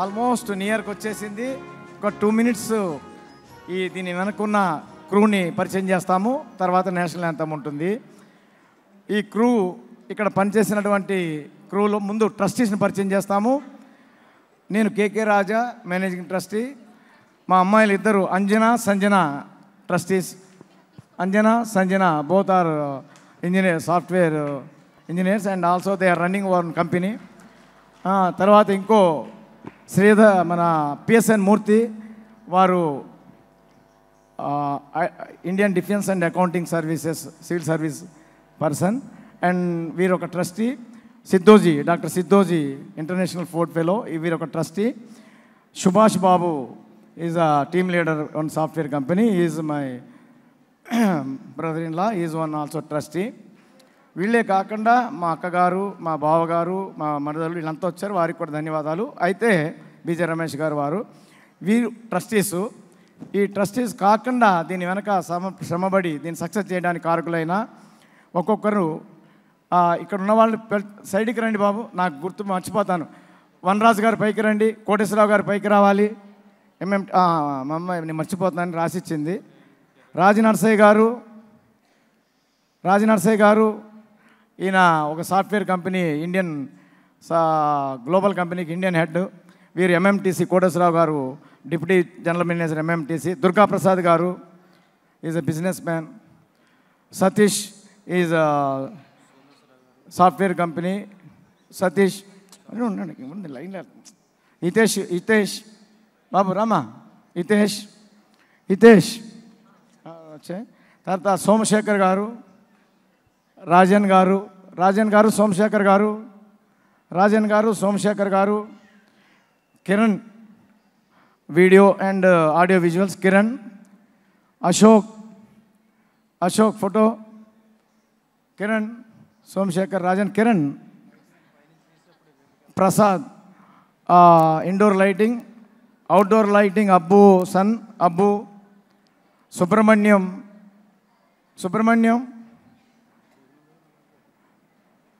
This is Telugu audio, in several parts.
ఆల్మోస్ట్ నియర్కి వచ్చేసింది ఒక టూ మినిట్స్ ఈ దీని వెనక్కున్న క్రూని పరిచయం చేస్తాము తర్వాత నేషనల్ యాంతం ఉంటుంది ఈ క్రూ ఇక్కడ పనిచేసినటువంటి క్రూలో ముందు ట్రస్టీస్ని పరిచయం చేస్తాము నేను కేకే రాజా మేనేజింగ్ ట్రస్టీ మా అమ్మాయిలు ఇద్దరు Anjana Sanjana trustees Anjana Sanjana both are engineer software engineers and also they are running own company తర్వాత ఇంకో శ్రీధ మన పిఎస్ఎన్ మూర్తి వారు Indian Defence and Accounting Services civil service person and వీరు ఒక trustee Siddhoji doctor Siddhoji international Ford fellow వీరు ఒక trustee Subhash Babu is a team leader on software company is my brother in law is one also trustee వీళ్ళే కాకుండా మా అక్కగారు మా బావగారు మా మరదలు వీళ్ళంతా వచ్చారు వారికి కూడా ధన్యవాదాలు అయితే బీజే రమేష్ గారు వారు వీరు ట్రస్టీసు ఈ ట్రస్టీస్ కాకుండా దీని వెనక శ్రమ శ్రమబడి దీన్ని సక్సెస్ చేయడానికి కారకులైన ఒక్కొక్కరు ఇక్కడ ఉన్న వాళ్ళు సైడ్కి రండి బాబు నాకు గుర్తు మర్చిపోతాను వనరాజు గారు పైకి రండి కోటేశ్వరరావు గారు పైకి రావాలి ఎంఎం మా అమ్మాయి నేను మర్చిపోతున్నాను రాసిచ్చింది రాజు నర్సయ్య గారు రాజు నర్సయ్య గారు ఈయన ఒక సాఫ్ట్వేర్ కంపెనీ ఇండియన్ గ్లోబల్ కంపెనీకి ఇండియన్ హెడ్ వీరు ఎంఎంటీసీ కోటేశ్వరరావు గారు deputy general manager MMTC Durgaprasad గారు is a business man Satish is software company Satish ఉండండి ఉంది లైన్ హితేష్ హితేష్ బాబు రామా హితేష్ హితేష్ వచ్చే తర్వాత సోమశేఖర్ గారు రాజన్ గారు రాజన్ గారు సోమశేఖర్ గారు రాజన్ గారు సోమశేఖర్ గారు Kiran, video and uh, audio visuals. Kiran, Ashok, Ashok, photo. Kiran, Somshekhar, Rajan, Kiran, Prasad, uh, indoor lighting, outdoor lighting, Abu, Sun, Abu, Subramanyam, Subramanyam,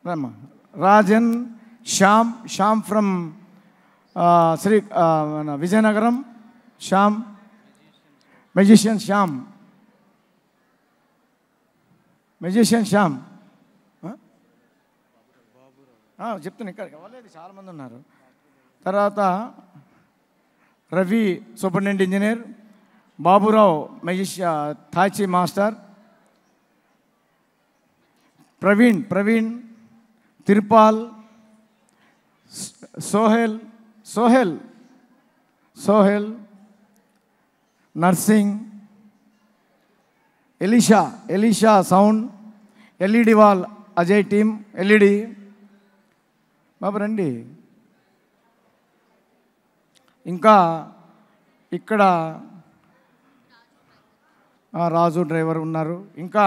Rama, Rajan, Sham, Sham from Shri మన విజయనగరం శ్యామ్ మెజిషియన్ శ్యామ్ మెజిషియన్ శ్యామ్ చెప్తున్నాను ఇక్కడికి ఇవ్వలేదు చాలామంది ఉన్నారు తర్వాత రవి సూపరింటెండెంట్ ఇంజనీర్ బాబురావు మెజిషియా థాచి master Praveen Praveen Tirupal Sohel Sohel Sohel Narsing Elisha Elisha sound LED wall Ajay team LED Babu రండి ఇంకా ఇక్కడ రాజు డ్రైవర్ ఉన్నారు ఇంకా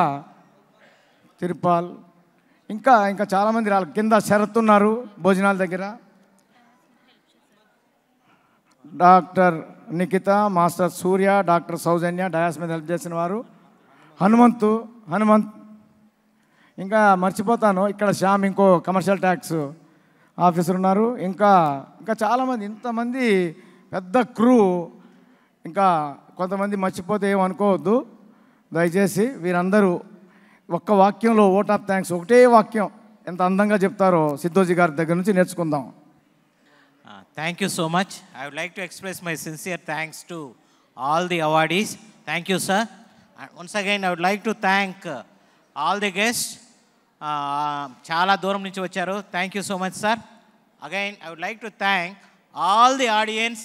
తిరుపాల్ ఇంకా ఇంకా చాలామంది వాళ్ళ కింద శరత్ ఉన్నారు భోజనాల దగ్గర doctor Nikhita master Surya doctor Soujanya dais మీద హెల్ప్ చేసిన వారు హనుమంతు హనుమంత్ ఇంకా మర్చిపోతాను ఇక్కడ శ్యామ్ ఇంకో కమర్షియల్ ట్యాక్స్ ఆఫీసర్ ఉన్నారు ఇంకా ఇంకా చాలామంది ఇంతమంది పెద్ద క్రూ ఇంకా కొంతమంది మర్చిపోతే ఏమనుకోవద్దు దయచేసి వీరందరూ ఒక్క వాక్యంలో ఓట్ ఆఫ్ థ్యాంక్స్ ఒకటే వాక్యం ఎంత అందంగా చెప్తారో సిద్ధోజీ గారి దగ్గర నుంచి నేర్చుకుందాం thank you so much I would like to express my sincere thanks to all the awardees thank you sir once again I would like to thank all the guest చాలా దూరం నుంచి వచ్చారు thank you so much sir again I would like to thank all the audience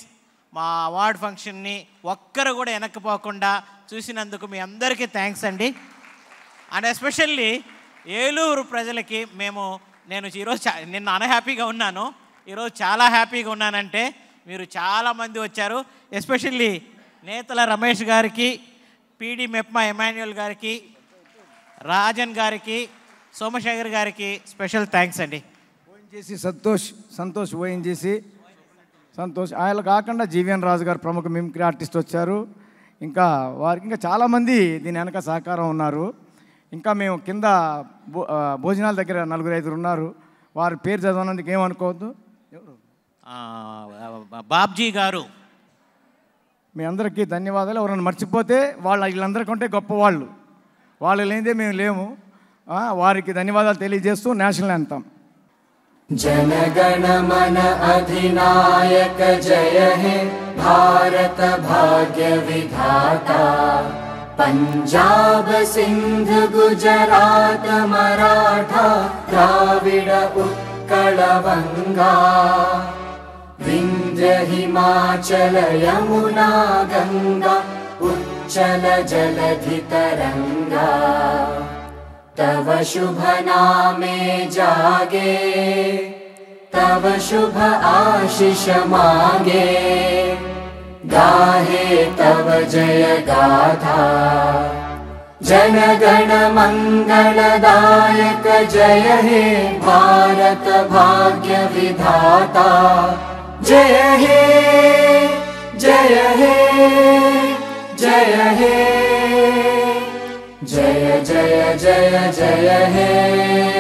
మా అవార్డ్ ఫంక్షన్ని ఒక్కరు కూడా వెనక్కిపోకుండా చూసినందుకు మీ అందరికీ థ్యాంక్స్ అండి అండ్ ఎస్పెషల్లీ ఏలూరు ప్రజలకి మేము నేను ఈరోజు నిన్న అన్హ్యాపీగా ఉన్నాను ఈరోజు చాలా హ్యాపీగా ఉన్నానంటే మీరు చాలామంది వచ్చారు ఎస్పెషల్లీ నేతల రమేష్ గారికి పీడి మెప్మా ఎమాన్యుయల్ గారికి రాజన్ గారికి సోమశేఖర్ గారికి స్పెషల్ థ్యాంక్స్ అండి చేసి సంతోష్ సంతోష్ చేసి సంతోష్ ఆయన కాకుండా జీవన్ రాజు గారు ప్రముఖ మిమిక్రీ ఆర్టిస్ట్ వచ్చారు ఇంకా వారికి ఇంకా చాలామంది దీని వెనక సహకారం ఉన్నారు ఇంకా మేము కింద భోజనాల దగ్గర నలుగురు ఐదుగురు ఉన్నారు వారి పేరు చదవనందుకు ఏమనుకోవద్దు బాబ్జీ గారు మీ అందరికీ ధన్యవాదాలు ఎవరైనా మర్చిపోతే వాళ్ళు వీళ్ళందరికంటే గొప్పవాళ్ళు వాళ్ళు లేనిదే మేము లేము వారికి ధన్యవాదాలు తెలియజేస్తూ నేషనల్ అంతం అధినాయక జయ హే భారత భాగ్య విధాత विधाता पञ्जाब सिन्ध మరాఠా ద్రావిడ ఉత్కళ వంగా न्द्रहिमाचल यमुना गङ्गा उच्चल तव शुभ नामे जागे तव शुभ मागे गाहे तव जय गाधा जनगण मङ्गल दायक जय हे भाग्य विधाता जय हे जय हे जय हे जय जय जय जय हे